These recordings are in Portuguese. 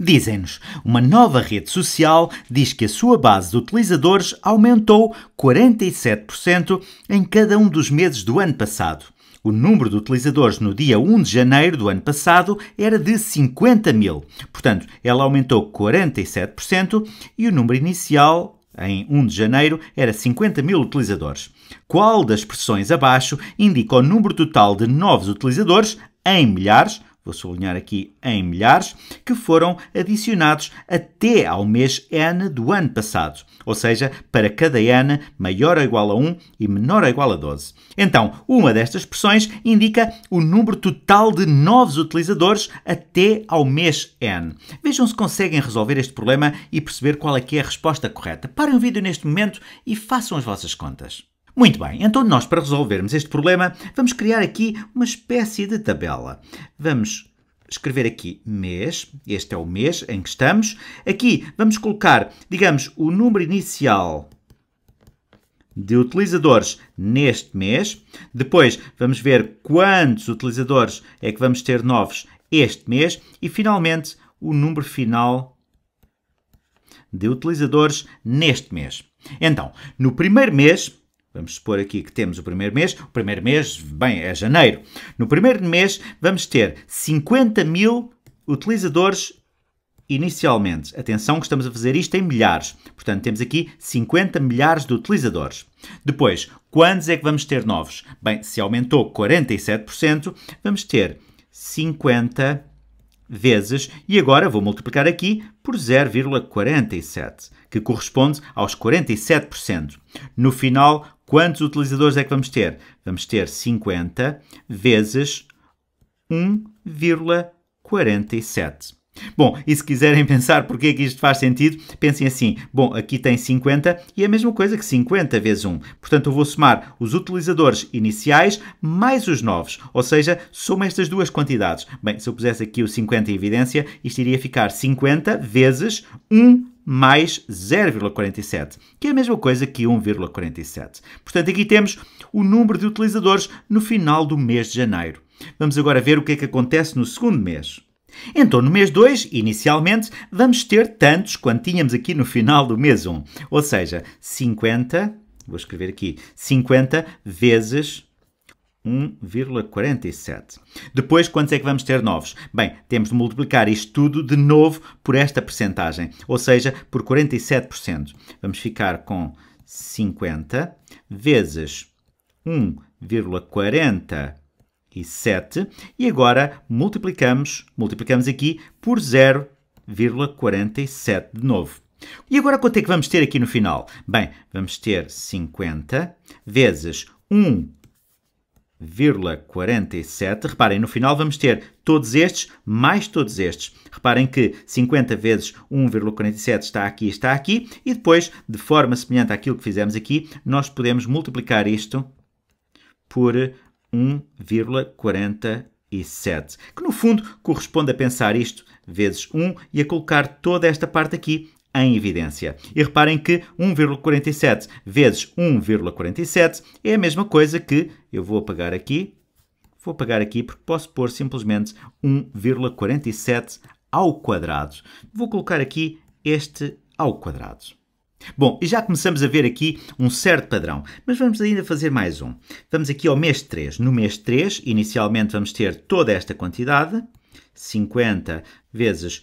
Dizem-nos, uma nova rede social diz que a sua base de utilizadores aumentou 47% em cada um dos meses do ano passado. O número de utilizadores no dia 1 de janeiro do ano passado era de 50 mil. Portanto, ela aumentou 47% e o número inicial em 1 de janeiro, era 50 mil utilizadores. Qual das expressões abaixo indica o número total de novos utilizadores, em milhares, vou sublinhar aqui em milhares, que foram adicionados até ao mês N do ano passado, ou seja, para cada N maior ou igual a 1 e menor ou igual a 12. Então, uma destas expressões indica o número total de novos utilizadores até ao mês N. Vejam se conseguem resolver este problema e perceber qual é que é a resposta correta. Parem o vídeo neste momento e façam as vossas contas. Muito bem, então nós para resolvermos este problema vamos criar aqui uma espécie de tabela. Vamos escrever aqui mês, este é o mês em que estamos. Aqui vamos colocar, digamos, o número inicial de utilizadores neste mês. Depois vamos ver quantos utilizadores é que vamos ter novos este mês e finalmente o número final de utilizadores neste mês. Então, no primeiro mês Vamos supor aqui que temos o primeiro mês. O primeiro mês, bem, é janeiro. No primeiro mês, vamos ter 50 mil utilizadores inicialmente. Atenção que estamos a fazer isto em milhares. Portanto, temos aqui 50 milhares de utilizadores. Depois, quantos é que vamos ter novos? Bem, se aumentou 47%, vamos ter 50 vezes, e agora vou multiplicar aqui por 0,47, que corresponde aos 47%. No final, Quantos utilizadores é que vamos ter? Vamos ter 50 vezes 1,47. Bom, e se quiserem pensar porque é que isto faz sentido, pensem assim: bom, aqui tem 50 e é a mesma coisa que 50 vezes 1. Portanto, eu vou somar os utilizadores iniciais mais os novos, ou seja, soma estas duas quantidades. Bem, se eu pusesse aqui o 50 em evidência, isto iria ficar 50 vezes 1,47 mais 0,47, que é a mesma coisa que 1,47. Portanto, aqui temos o número de utilizadores no final do mês de janeiro. Vamos agora ver o que é que acontece no segundo mês. Então, no mês 2, inicialmente, vamos ter tantos quanto tínhamos aqui no final do mês 1. Ou seja, 50, vou escrever aqui, 50 vezes 1,47. Depois, quantos é que vamos ter novos? Bem, temos de multiplicar isto tudo de novo por esta percentagem, ou seja, por 47%. Vamos ficar com 50 vezes 1,47 e agora multiplicamos, multiplicamos aqui por 0,47 de novo. E agora quanto é que vamos ter aqui no final? Bem, vamos ter 50 vezes 1, 50,47. Reparem, no final vamos ter todos estes mais todos estes. Reparem que 50 vezes 1,47 está aqui, está aqui, e depois, de forma semelhante àquilo que fizemos aqui, nós podemos multiplicar isto por 1,47, que no fundo corresponde a pensar isto vezes 1 e a colocar toda esta parte aqui em evidência. E reparem que 1,47 vezes 1,47 é a mesma coisa que eu vou apagar aqui, vou apagar aqui porque posso pôr simplesmente 1,47 ao quadrado. Vou colocar aqui este ao quadrado. Bom, e já começamos a ver aqui um certo padrão, mas vamos ainda fazer mais um. Vamos aqui ao mês 3. No mês 3, inicialmente vamos ter toda esta quantidade, 50 vezes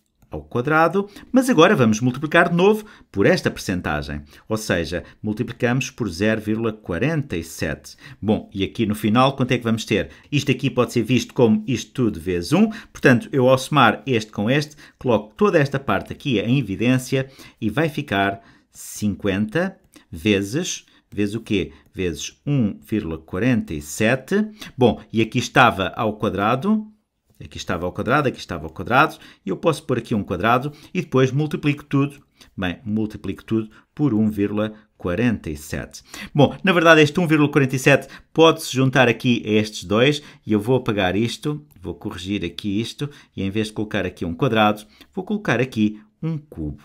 ao quadrado, mas agora vamos multiplicar de novo por esta percentagem, ou seja, multiplicamos por 0,47. Bom, e aqui no final quanto é que vamos ter? Isto aqui pode ser visto como isto tudo vezes 1, portanto eu ao somar este com este, coloco toda esta parte aqui em evidência e vai ficar 50 vezes vezes o quê? Vezes 1,47. Bom, e aqui estava ao quadrado, Aqui estava ao quadrado, aqui estava ao quadrado, e eu posso pôr aqui um quadrado e depois multiplico tudo. Bem, multiplico tudo por 1,47. Bom, na verdade este 1,47 pode-se juntar aqui a estes dois e eu vou apagar isto, vou corrigir aqui isto e em vez de colocar aqui um quadrado, vou colocar aqui um cubo.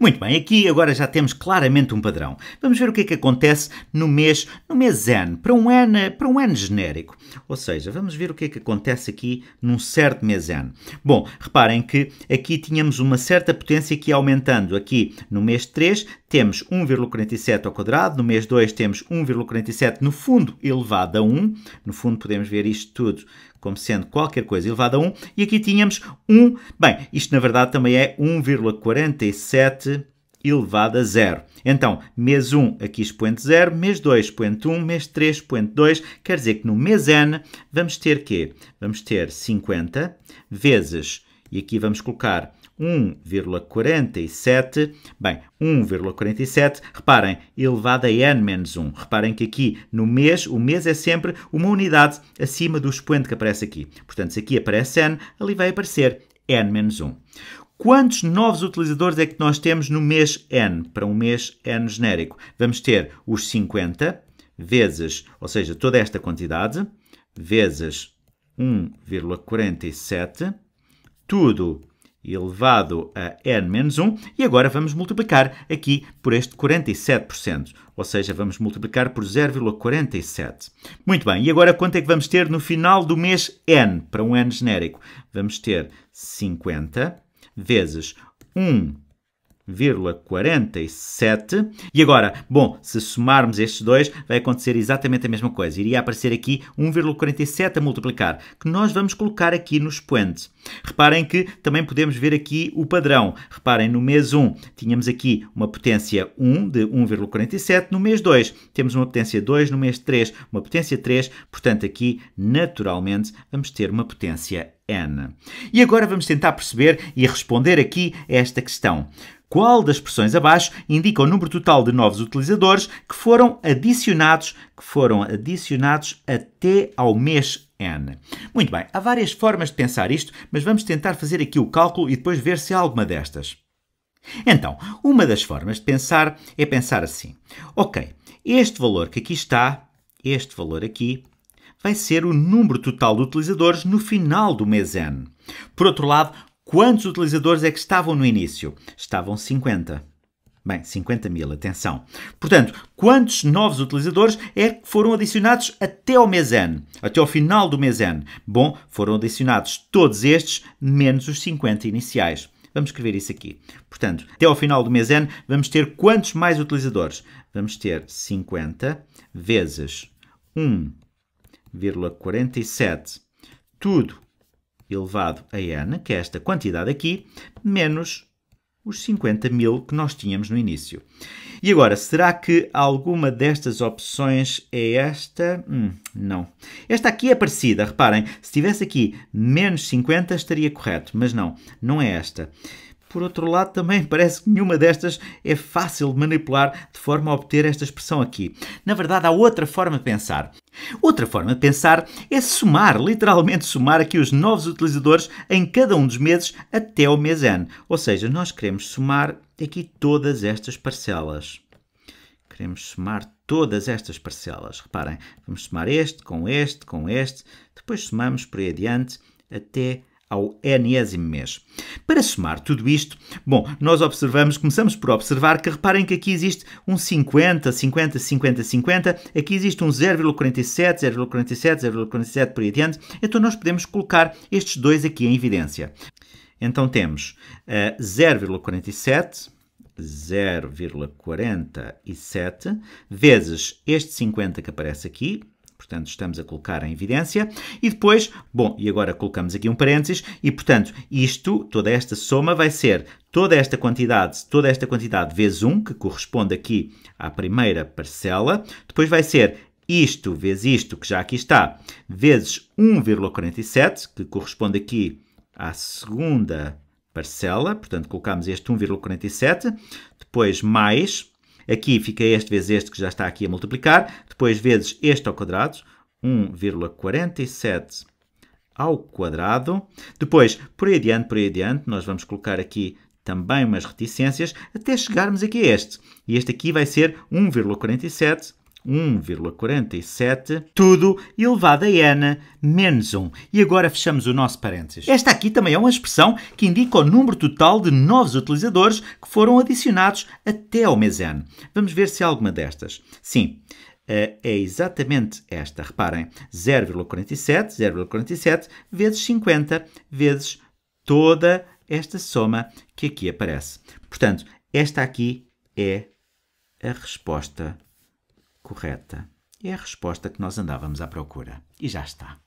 Muito bem, aqui agora já temos claramente um padrão. Vamos ver o que é que acontece no mês, no mês N, para um N, para um N genérico. Ou seja, vamos ver o que é que acontece aqui num certo mês N. Bom, reparem que aqui tínhamos uma certa potência que ia aumentando. Aqui no mês 3 temos 1,47 ao quadrado, no mês 2 temos 1,47 no fundo elevado a 1. No fundo podemos ver isto tudo como sendo qualquer coisa elevado a 1, e aqui tínhamos 1. Bem, isto na verdade também é 1,47 elevado a 0. Então, mês 1 aqui expoente 0, mês 2 expoente 1, mês 3 expoente 2, quer dizer que no mês n vamos ter quê? Vamos ter 50 vezes, e aqui vamos colocar 1,47. Bem, 1,47, reparem, elevado a n menos 1. Reparem que aqui no mês, o mês é sempre uma unidade acima do expoente que aparece aqui. Portanto, se aqui aparece n, ali vai aparecer n menos 1. Quantos novos utilizadores é que nós temos no mês n, para um mês n genérico? Vamos ter os 50 vezes, ou seja, toda esta quantidade, vezes 1,47, tudo elevado a n menos 1, e agora vamos multiplicar aqui por este 47%, ou seja, vamos multiplicar por 0,47. Muito bem, e agora quanto é que vamos ter no final do mês n, para um n genérico? Vamos ter 50 vezes 1 1,47 E agora, bom, se somarmos estes dois, vai acontecer exatamente a mesma coisa. Iria aparecer aqui 1,47 a multiplicar, que nós vamos colocar aqui no expoente. Reparem que também podemos ver aqui o padrão. Reparem, no mês 1 tínhamos aqui uma potência 1 de 1,47, no mês 2 temos uma potência 2, no mês 3 uma potência 3, portanto aqui naturalmente vamos ter uma potência N. E agora vamos tentar perceber e responder aqui esta questão. Qual das expressões abaixo indica o número total de novos utilizadores que foram adicionados, que foram adicionados até ao mês N. Muito bem, há várias formas de pensar isto, mas vamos tentar fazer aqui o cálculo e depois ver se há alguma destas. Então, uma das formas de pensar é pensar assim: OK, este valor que aqui está, este valor aqui, vai ser o número total de utilizadores no final do mês N. Por outro lado, Quantos utilizadores é que estavam no início? Estavam 50. Bem, 50 mil, atenção. Portanto, quantos novos utilizadores é que foram adicionados até ao mês N, até ao final do mês N? Bom, foram adicionados todos estes, menos os 50 iniciais. Vamos escrever isso aqui. Portanto, até ao final do mês N, vamos ter quantos mais utilizadores? Vamos ter 50 vezes 1,47. Tudo elevado a n, que é esta quantidade aqui, menos os 50 mil que nós tínhamos no início. E agora, será que alguma destas opções é esta? Hum, não. Esta aqui é parecida, reparem. Se tivesse aqui menos 50 estaria correto, mas não, não é esta. Por outro lado, também parece que nenhuma destas é fácil de manipular de forma a obter esta expressão aqui. Na verdade, há outra forma de pensar. Outra forma de pensar é somar, literalmente somar aqui os novos utilizadores em cada um dos meses até o mês n. Ou seja, nós queremos somar aqui todas estas parcelas. Queremos somar todas estas parcelas. Reparem, vamos somar este com este, com este, depois somamos por aí adiante até ao enésimo mês. Para somar tudo isto, bom, nós observamos, começamos por observar que reparem que aqui existe um 50, 50, 50, 50, aqui existe um 0,47, 0,47, 0,47 por aí adiante, então nós podemos colocar estes dois aqui em evidência. Então temos uh, 0,47 0,47 vezes este 50 que aparece aqui, portanto estamos a colocar em evidência. E depois, bom, e agora colocamos aqui um parênteses, e portanto isto, toda esta soma vai ser toda esta quantidade, toda esta quantidade vezes 1, que corresponde aqui à primeira parcela, depois vai ser isto vezes isto, que já aqui está, vezes 1,47, que corresponde aqui à segunda parcela, portanto colocamos este 1,47, depois mais Aqui fica este vezes este, que já está aqui a multiplicar, depois vezes este ao quadrado, 1,47 ao quadrado. Depois, por aí adiante, por aí adiante, nós vamos colocar aqui também umas reticências, até chegarmos aqui a este. E este aqui vai ser 1,47 1,47, tudo elevado a n menos 1. E agora fechamos o nosso parênteses. Esta aqui também é uma expressão que indica o número total de novos utilizadores que foram adicionados até ao mês n. Vamos ver se há alguma destas. Sim, eh, é exatamente esta. Reparem, 0,47, 0,47 vezes 50 vezes toda esta soma que aqui aparece. Portanto, esta aqui é a resposta correta. É a resposta que nós andávamos à procura. E já está.